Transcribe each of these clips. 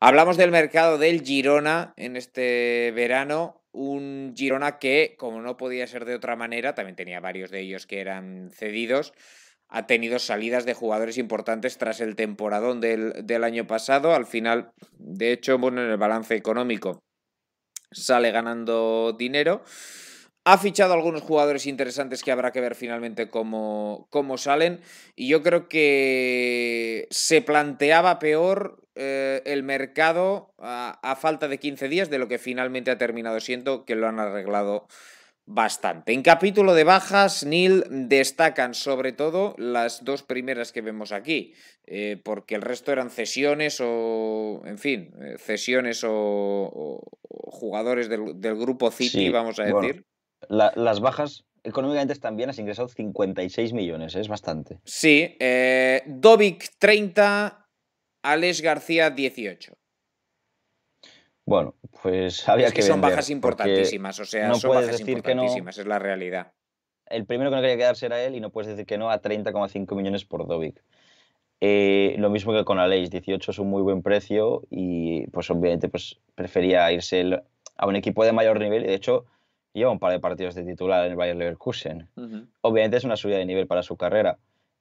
Hablamos del mercado del Girona en este verano. Un Girona que, como no podía ser de otra manera, también tenía varios de ellos que eran cedidos ha tenido salidas de jugadores importantes tras el temporadón del, año pasado. Al final, de hecho, bueno, en el balance económico sale ganando dinero. Ha fichado algunos jugadores interesantes que habrá que ver finalmente cómo, cómo salen. Y yo creo que se planteaba peor eh, el mercado a, falta de 15 días de lo que finalmente ha terminado siendo, que lo han arreglado bastante. En capítulo de bajas, Neil destacan sobre todo las dos primeras que vemos aquí, eh, porque el resto eran cesiones o, en fin, eh, cesiones o, jugadores del, grupo City, vamos a decir las bajas económicamente también has ingresado 56 millones, ¿eh? es bastante. Sí, eh, Dovic 30, Alex García 18. Bueno, pues había es que, que Son bajas importantísimas, o sea, no son bajas decir importantísimas, que no, es la realidad. El primero que no quería quedarse era él y no puedes decir que no a 30,5 millones por Dovic. Eh, lo mismo que con Alex 18 es un muy buen precio y pues obviamente pues, prefería irse a un equipo de mayor nivel y de hecho lleva un par de partidos de titular en el Bayern Leverkusen. Obviamente es una subida de nivel para su carrera.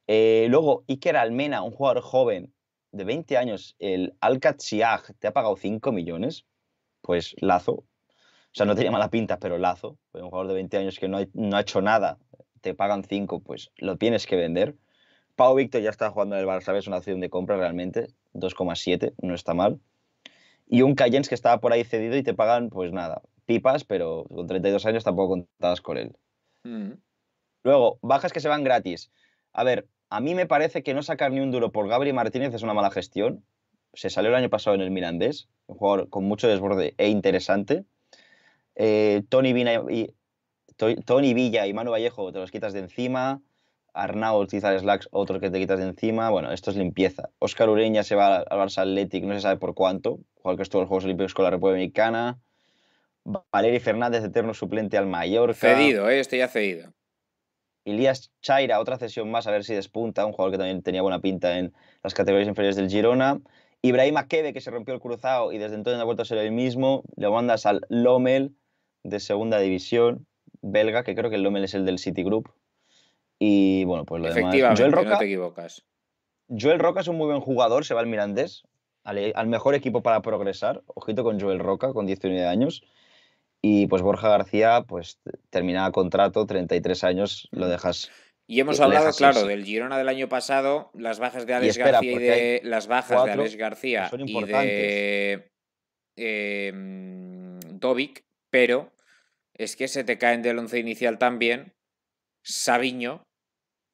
Eh, luego, Iker Almena, un jugador joven de 20 años, el al te ha pagado 5 millones. Pues Lazo. O sea, no tenía mala pinta, pero Lazo. Pues un jugador de 20 años que no, no ha hecho nada, te pagan 5, pues lo tienes que vender. Pau Víctor ya está jugando en el Barça, es una opción de compra realmente, 2,7, no está mal. Y un Cayens que estaba por ahí cedido y te pagan, pues nada, pipas, pero con 32 años tampoco contadas con él. Mm. Luego, bajas que se van gratis. A ver, a mí me parece que no sacar ni un duro por Gabriel Martínez es una mala gestión. Se salió el año pasado en el Mirandés, un jugador con mucho desborde e interesante. Eh, Tony, Villa y Manu Vallejo te los quitas de encima. Arnau el Slacks, otro que te quitas de encima. Bueno, esto es limpieza. Oscar Ureña se va al Barça Athletic, no se sabe por cuánto. Jugador que estuvo en los Juegos Olímpicos con la República Dominicana. Valeri Fernández, eterno suplente al Mallorca. Cedido, eh, este ya cedido. Elías Chaira, otra cesión más, a ver si despunta, un jugador que también tenía buena pinta en las categorías inferiores del Girona. Ibrahim Akebe, que se rompió el cruzado y desde entonces no ha vuelto a ser el mismo. Lo mandas al Lommel de segunda división belga, que creo que el Lommel es el del City Group. Y bueno, pues lo demás. Joel Roca, no te equivocas. Joel Roca es un muy buen jugador, se va al Mirandés, al, mejor equipo para progresar. Ojito con Joel Roca, con 19 años. Y pues Borja García, pues terminaba contrato, 33 años, lo dejas. Y hemos eh, hablado, claro, del Girona del año pasado, las bajas de Alex García y de. Las bajas de García y em, pero es que se te caen del once inicial también Sabiño,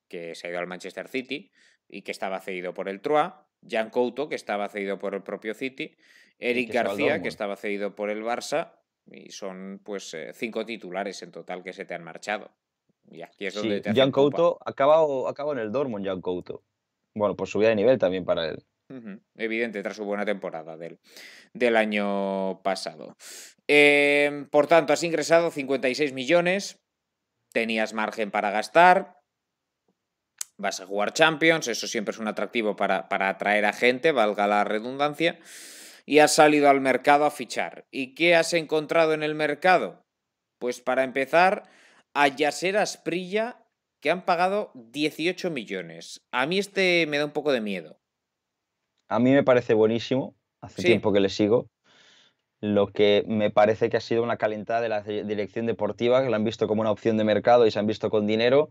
que se ha ido al Manchester City y que estaba cedido por el Troyes, Jan Couto, que estaba cedido por el propio City, Eric García, que estaba cedido por el Barça, y son pues eh, cinco titulares en total que se te han marchado. Y aquí es donde te Jan Couto en el Dortmund, Jan Couto. Bueno, pues subida de nivel también para él. Evidente, tras su buena temporada del, año pasado. Em, por tanto, has ingresado 56 millones, tenías margen para gastar, vas a jugar Champions, eso siempre es un atractivo para, para atraer a gente, valga la redundancia y has salido al mercado a fichar. ¿Y qué has encontrado en el mercado? Pues para empezar, a Yasser Asprilla, que han pagado 18 millones. A mí este me da un poco de miedo. A mí me parece buenísimo, hace tiempo que le sigo. Lo que me parece que ha sido una calentada de la dirección deportiva, que la han visto como una opción de mercado y se han visto con dinero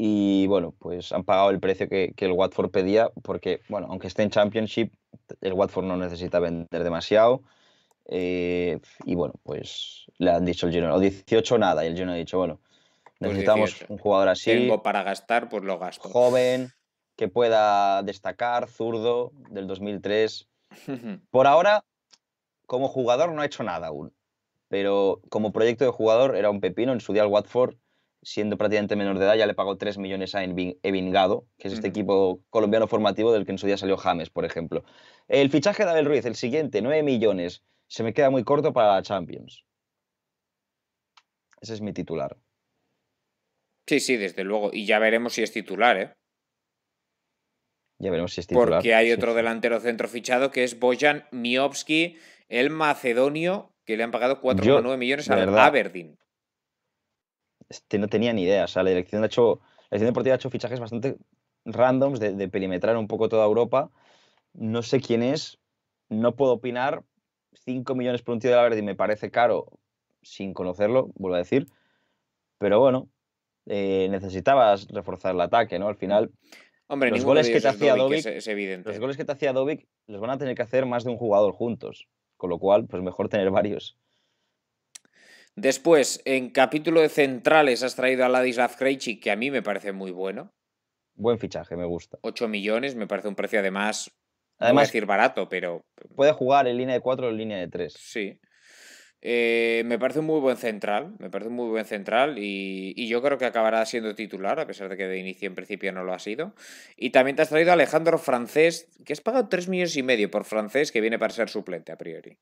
y bueno, pues han pagado el precio que, el Watford pedía, porque, bueno, aunque esté en Championship, el Watford no necesita vender demasiado. Eh, y bueno, pues le han dicho el Gino, o 18 nada, y el Gino ha dicho, bueno, pues necesitamos un jugador así. Tengo para gastar, pues lo gasto. Joven, que pueda destacar, zurdo, del 2003. Por ahora, como jugador no ha hecho nada aún, pero como proyecto de jugador era un pepino, en su día el Watford siendo prácticamente menor de edad, ya le pagó 3 millones a Evingado, que es este equipo colombiano formativo del que en su día salió James, por ejemplo. El fichaje de Abel Ruiz, el siguiente, 9 millones, se me queda muy corto para la Champions. Ese es mi titular. Sí, sí, desde luego. Y ya veremos si es titular, ¿eh? Ya veremos si es titular. Porque hay otro delantero centro fichado que es Bojan Miovski, el macedonio, que le han pagado 4,9 millones a Aberdeen. Este, no tenía ni idea. la dirección, de hecho, la dirección deportiva ha hecho fichajes bastante randoms de, perimetrar un poco toda Europa. No sé quién es, no puedo opinar. 5 millones por un tío de la verde me parece caro sin conocerlo, vuelvo a decir. Pero bueno, eh, necesitabas reforzar el ataque, ¿no? Al final, Hombre, los, goles que te hacía Dovic, es, evidente. los goles que te hacía los van a tener que hacer más de un jugador juntos. Con lo cual, pues mejor tener varios. Después, en capítulo de centrales has traído a Ladislav Krejci, que a mí me parece muy bueno. Buen fichaje, me gusta. 8 millones, me parece un precio además, además no decir barato, pero... Puede jugar en línea de 4 o en línea de 3. Sí. Eh, me parece un muy buen central, me parece un muy buen central y, y, yo creo que acabará siendo titular, a pesar de que de inicio en principio no lo ha sido. Y también te has traído a Alejandro Francés, que has pagado 3 millones y medio por Francés, que viene para ser suplente a priori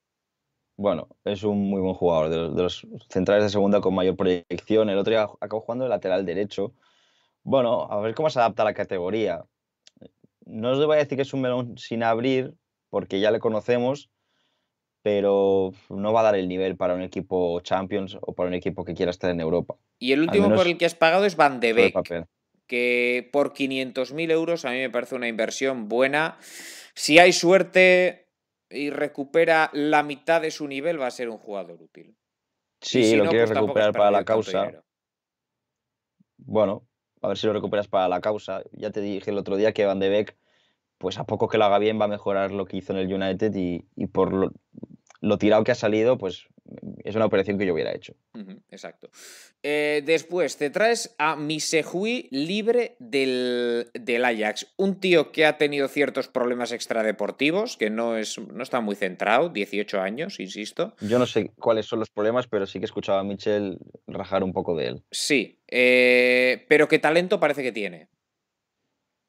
bueno, es un muy buen jugador, de los, centrales de segunda con mayor proyección. El otro día jugando de lateral derecho. Bueno, a ver cómo se adapta a la categoría. No os voy a decir que es un melón sin abrir, porque ya le conocemos, pero no va a dar el nivel para un equipo Champions o para un equipo que quiera estar en Europa. Y el último por el que has pagado es Van de Beek, que por 500.000 euros a mí me parece una inversión buena. Si hay suerte, y recupera la mitad de su nivel, va a ser un jugador útil. Sí, si lo quieres pues recuperar para la causa. Bueno, a ver si lo recuperas para la causa. Ya te dije el otro día que Van de Beek, pues a poco que lo haga bien, va a mejorar lo que hizo en el United y, y por lo, lo tirado que ha salido, pues es una operación que yo hubiera hecho. exacto. Eh, después te traes a Misehui libre del, del, Ajax. Un tío que ha tenido ciertos problemas extradeportivos, que no, es, no está muy centrado, 18 años, insisto. Yo no sé cuáles son los problemas, pero sí que escuchaba a Michel rajar un poco de él. Sí, eh, pero qué talento parece que tiene.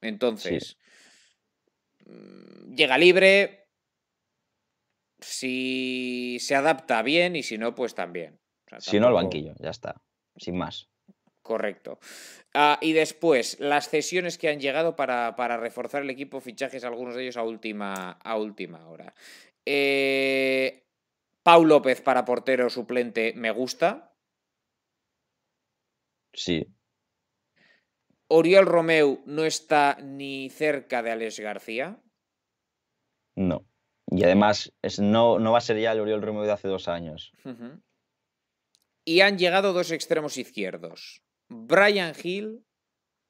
Entonces, mm, llega libre, si se adapta bien y si no, pues también. Si no, al banquillo, ya está, sin más. Correcto. Ah, y después, las cesiones que han llegado para, reforzar el equipo, fichajes, algunos de ellos a última, a última hora. Eh, Pau López para portero suplente, me gusta. Sí. Oriol Romeu no está ni cerca de Alex García. No. Y además no, no va a ser ya el Oriol remo de hace dos años. Y han llegado dos extremos izquierdos, Brian Hill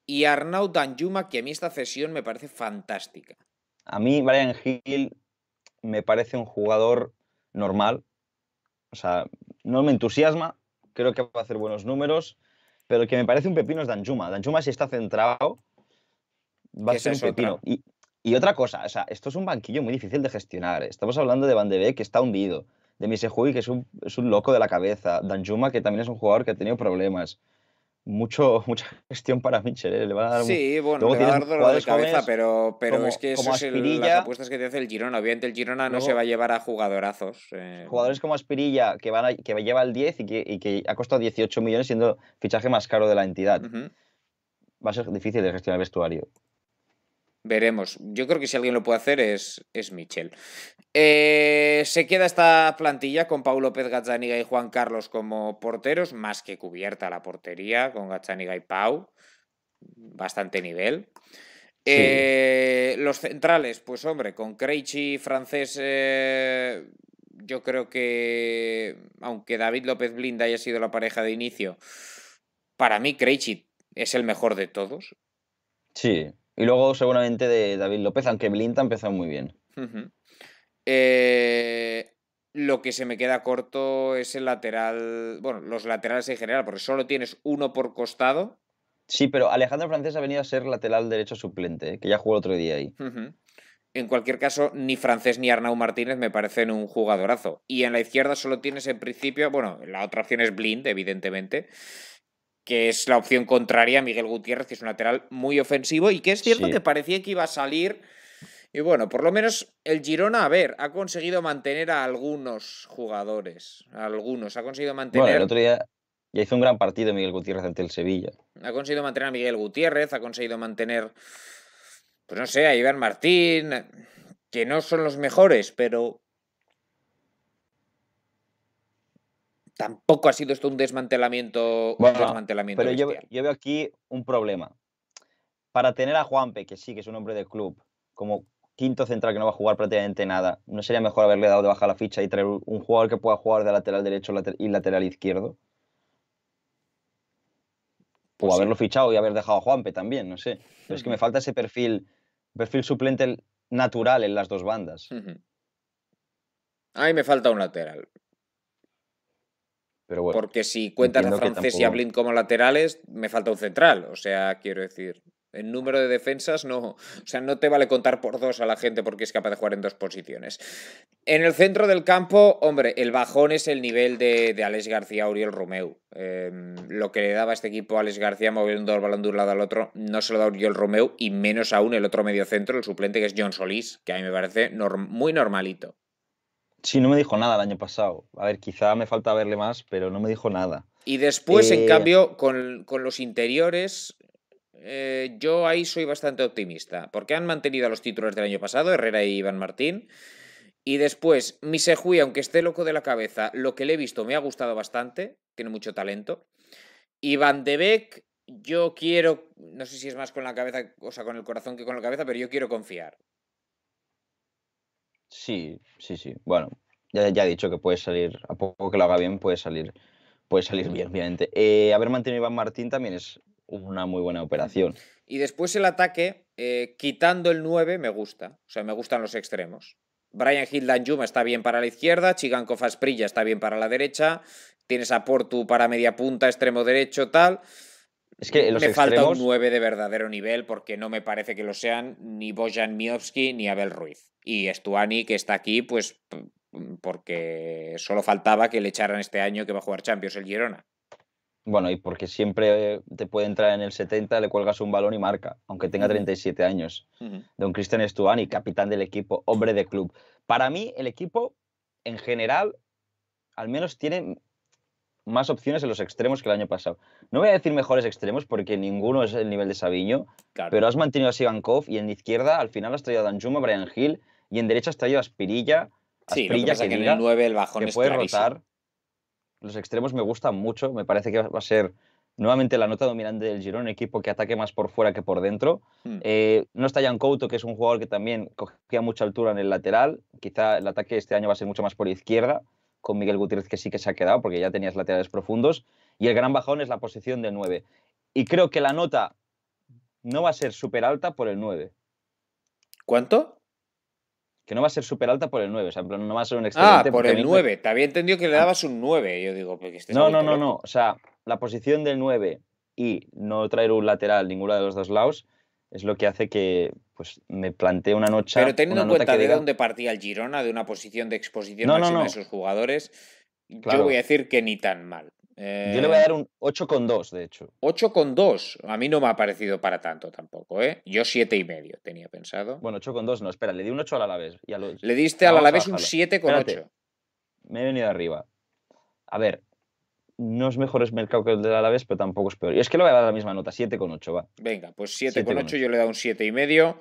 y Arnaud Danjuma, que a mí esta cesión me parece fantástica. A mí Brian Hill me parece un jugador normal. O sea, no me entusiasma, creo que va a hacer buenos números, pero el que me parece un pepino es Danjuma. Danjuma si está centrado va a ser un pepino. Y otra cosa, o sea, esto es un banquillo muy difícil de gestionar. ¿eh? Estamos hablando de Van de que está hundido, de Misehui, que es un, es un, loco de la cabeza, Danjuma, que también es un jugador que ha tenido problemas. Mucho, mucha gestión para Mitchell, ¿eh? le van a dar Sí, bueno, Luego va de cabeza, pero, pero es que eso es el, las apuestas que te hace el Girona. Obviamente el Girona no se va a llevar a jugadorazos. Eh. Jugadores como Aspirilla, que, van que lleva el 10 y que, y que, ha costado 18 millones siendo fichaje más caro de la entidad. Va a ser difícil de gestionar el vestuario. Veremos. Yo creo que si alguien lo puede hacer es, es Michel. Eh, se queda esta plantilla con Pau López Gazzaniga y Juan Carlos como porteros, más que cubierta la portería con Gazzaniga y Pau. Bastante nivel. Eh, los centrales, pues hombre, con Creichi francés, eh, yo creo que, aunque David López Blinda haya sido la pareja de inicio, para mí Creichi es el mejor de todos. Sí, y luego seguramente de David López, aunque Blind ha empezado muy bien. Eh, lo que se me queda corto es el lateral, bueno, los laterales en general, porque solo tienes uno por costado. Sí, pero Alejandro Francés ha venido a ser lateral derecho suplente, eh, que ya jugó el otro día ahí. En cualquier caso, ni Francés ni Arnau Martínez me parecen un jugadorazo. Y en la izquierda solo tienes en principio, bueno, la otra opción es Blind, evidentemente que es la opción contraria a Miguel Gutiérrez, que es un lateral muy ofensivo y que es cierto que parecía que iba a salir. Y bueno, por lo menos el Girona, a ver, ha conseguido mantener a algunos jugadores. algunos, ha conseguido mantener. Bueno, el otro día ya hizo un gran partido Miguel Gutiérrez ante el Sevilla. Ha conseguido mantener a Miguel Gutiérrez, ha conseguido mantener, pues no sé, a Iván Martín, que no son los mejores, pero tampoco ha sido esto un desmantelamiento. un desmantelamiento pero yo, veo aquí un problema. Para tener a Juanpe, que sí, que es un hombre del club, como quinto central que no va a jugar prácticamente nada, ¿no sería mejor haberle dado de baja la ficha y traer un jugador que pueda jugar de lateral derecho y lateral izquierdo? o pues haberlo fichado y haber dejado a Juanpe también, no sé. Pero es que me falta ese perfil, perfil suplente natural en las dos bandas. Ahí me falta un lateral. Porque si cuentas a francés y a Blind como laterales, me falta un central. O sea, quiero decir, el número de defensas no. O sea, no te vale contar por dos a la gente porque es capaz de jugar en dos posiciones. En el centro del campo, hombre, el bajón es el nivel de, Alex García Uriel Romeu. Em, lo que le daba a este equipo a Alex García moviendo el balón de un lado al otro, no se lo da Uriel Romeu y menos aún el otro medio centro, el suplente que es John Solís, que a mí me parece muy normalito. Sí, no me dijo nada el año pasado. A ver, quizá me falta verle más, pero no me dijo nada. Y después, en eh, cambio, con, los interiores, eh, yo ahí soy bastante optimista, porque han mantenido a los títulos del año pasado, Herrera y Iván Martín. Y después, Misejui, aunque esté loco de la cabeza, lo que le he visto me ha gustado bastante, tiene mucho talento. Iván Van de yo quiero, no sé si es más con la cabeza, o sea, con el corazón que con la cabeza, pero yo quiero confiar. Sí, sí, sí. Bueno, ya, ya he dicho que puede salir, a poco que lo haga bien, puede salir, puede salir bien, obviamente. Eh, haber mantenido a Iván Martín también es una muy buena operación. Y después el ataque, eh, quitando el 9, me gusta. O sea, me gustan los extremos. Brian Hildan Juma está bien para la izquierda, Chiganco Fasprilla está bien para la derecha, tienes a Portu para media punta, extremo derecho, tal. Es que me falta un 9 de verdadero nivel porque no me parece que lo sean ni Bojan Miovski ni Abel Ruiz. Y estuani que está aquí, pues porque solo faltaba que le echaran este año que va a jugar Champions el Girona. Bueno, y porque siempre eh, te puede entrar en el 70, le cuelgas un balón y marca, aunque tenga 37 años. Don Cristian estuani capitán del equipo, hombre de club. Para mí, el equipo en general, al menos tiene más opciones en los extremos que el año pasado. No voy a decir mejores extremos porque ninguno es el nivel de Sabiño, pero has mantenido a Sivankov y en izquierda al final has traído a Danjuma, Brian Hill y en derecha has traído a Spirilla, sí, que, el 9 el bajón puede rotar. Los extremos me gustan mucho, me parece que va a ser nuevamente la nota dominante del Girón, un equipo que ataque más por fuera que por dentro. Hmm. Eh, no está Jan Couto, que es un jugador que también cogía mucha altura en el lateral, quizá el ataque este año va a ser mucho más por izquierda con Miguel Gutiérrez, que sí que se ha quedado, porque ya tenías laterales profundos. Y el gran bajón es la posición del 9. Y creo que la nota no va a ser súper alta por el 9. ¿Cuánto? Que no va a ser súper alta por el 9, o sea, no va a ser un ah, excelente. Ah, por el 9. Te... había entendido que le dabas un 9, yo digo. Porque este no, no, no, no. O sea, la posición del 9 y no traer un lateral ninguno de los dos lados, es lo que hace que pues me planteé una noche. Pero teniendo en cuenta de dónde partía el Girona, de una posición de exposición no, de sus jugadores, yo voy a decir que ni tan mal. Yo le voy a eh, dar un 8,2, de hecho. 8,2. A mí no me ha parecido para tanto tampoco, ¿eh? Yo 7,5 tenía pensado. Bueno, 8,2 no, espera, le di un 8 al Alavés. Y Le diste ah, al vez un 7,8. Me he venido arriba. A ver, no es mejor el mercado que el la Alavés, pero tampoco es peor. Y es que lo voy a dar la misma nota, 7,8 va. Venga, pues 7,8 yo le he dado un 7,5.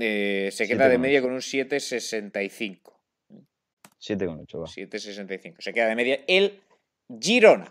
Eh, se queda de media con un 7,65. 7,8 va. 7,65. Se queda de media el Girona.